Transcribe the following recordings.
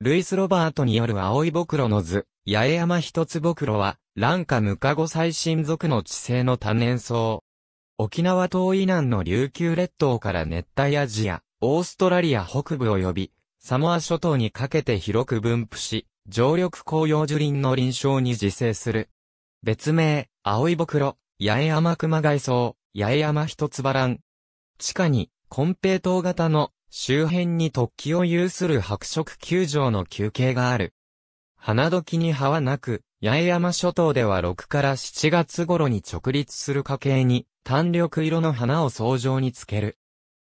ルイス・ロバートによる青いボクの図、八重山一つボクロは、乱下ムカゴ最新属の地性の多年草。沖縄島以南の琉球列島から熱帯アジア、オーストラリア北部及び、サモア諸島にかけて広く分布し、常緑紅葉樹林の臨床に自生する。別名、青いボク八重山熊外草、八重山一つばらん。地下に、金平糖型の周辺に突起を有する白色球場の休憩がある。花時に葉はなく、八重山諸島では6から7月頃に直立する家系に、単緑色の花を草状につける。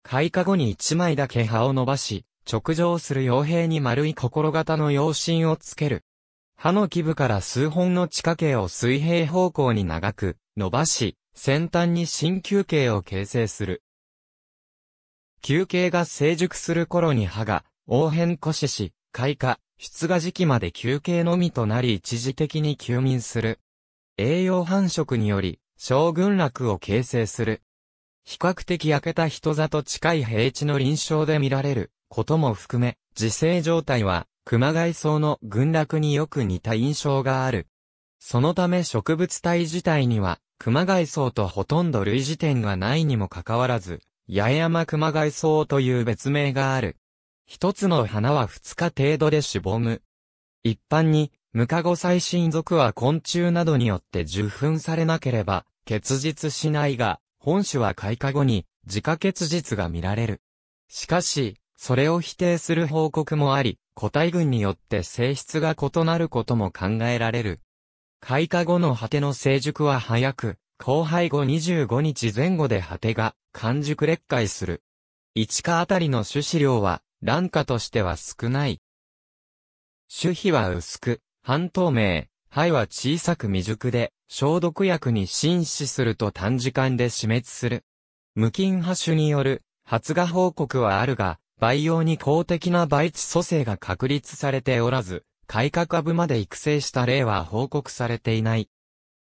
開花後に1枚だけ葉を伸ばし、直上する傭兵に丸い心型の養針をつける。葉の基部から数本の地下茎を水平方向に長く伸ばし、先端に新球形を形成する。休憩が成熟する頃に葉が、黄変枯死し、開花、出芽時期まで休憩のみとなり一時的に休眠する。栄養繁殖により、小群落を形成する。比較的焼けた人里近い平地の臨床で見られることも含め、自生状態は熊谷草の群落によく似た印象がある。そのため植物体自体には熊谷草とほとんど類似点がないにもかかわらず、八重山熊谷草という別名がある。一つの花は二日程度でしぼむ。一般に、無加護最新属は昆虫などによって受粉されなければ、結実しないが、本種は開花後に、自家結実が見られる。しかし、それを否定する報告もあり、個体群によって性質が異なることも考えられる。開花後の果ての成熟は早く、後輩後25日前後で果てが、完熟劣解する。1価あたりの種子量は、卵化としては少ない。種皮は薄く、半透明、肺は小さく未熟で、消毒薬に浸死すると短時間で死滅する。無菌破種による発芽報告はあるが、培養に公的な培地組成が確立されておらず、改革株まで育成した例は報告されていない。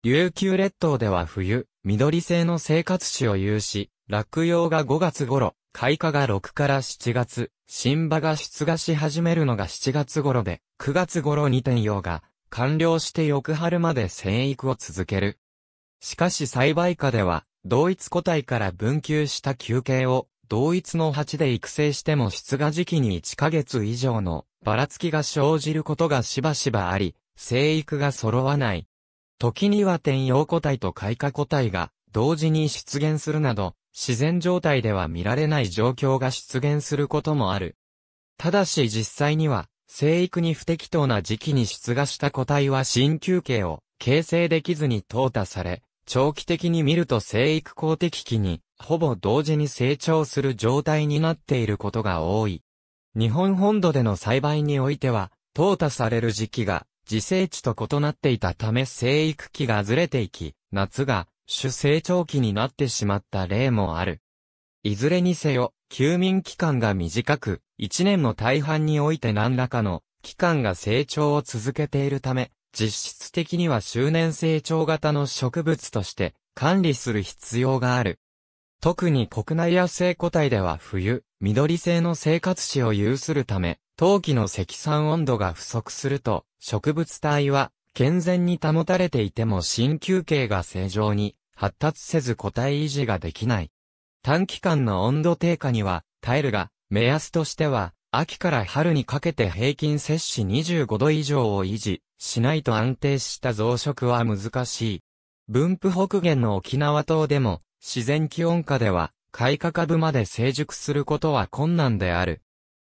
琉球列島では冬、緑製の生活史を有し、落葉が5月頃、開花が6から7月、新葉が出芽し始めるのが7月頃で、9月頃に転葉が完了して翌春まで生育を続ける。しかし栽培下では、同一個体から分球した球形を、同一の鉢で育成しても出芽時期に1ヶ月以上のばらつきが生じることがしばしばあり、生育が揃わない時には天陽個体と開花個体が同時に出現するなど、自然状態では見られない状況が出現することもある。ただし実際には、生育に不適当な時期に出芽した個体は新球形を形成できずに淘汰され、長期的に見ると生育公的期に、ほぼ同時に成長する状態になっていることが多い。日本本土での栽培においては、淘汰される時期が自生地と異なっていたため生育期がずれていき、夏が主成長期になってしまった例もある。いずれにせよ、休眠期間が短く、1年の大半において何らかの期間が成長を続けているため、実質的には周年成長型の植物として管理する必要がある。特に国内野生個体では冬、緑性の生活史を有するため、冬季の積算温度が不足すると、植物体は健全に保たれていても新球形が正常に発達せず個体維持ができない。短期間の温度低下には耐えるが、目安としては、秋から春にかけて平均摂氏25度以上を維持しないと安定した増殖は難しい。分布北限の沖縄島でも自然気温下では、開花株まで成熟することは困難である。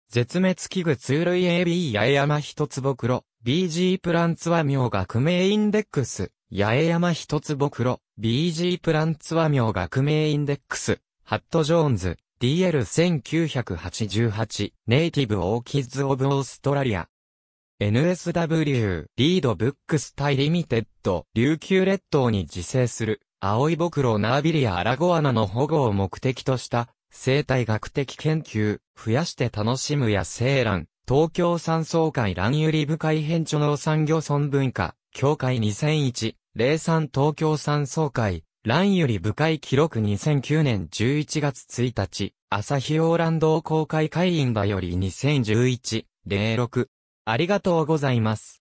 絶滅危惧通類 AB 八重山一つぼくろ、BG プランツは名が区名インデックス、八重山一つぼくろ、BG プランツは名が区名インデックス、ハット・ジョーンズ、DL1988、ネイティブ・オーキッズ・オブ・オーストラリア。NSW、リード・ブックス・タイ・リミテッド、琉球列島に自生する。青いボクロナービリア・アラゴアナの保護を目的とした、生態学的研究、増やして楽しむやセーラン、東京産総会卵ユリ部会編著農産漁村文化、協会2001、零産東京産総会、卵ユリ部会記録2009年11月1日、朝日オーランド公開会員場より2011、06。ありがとうございます。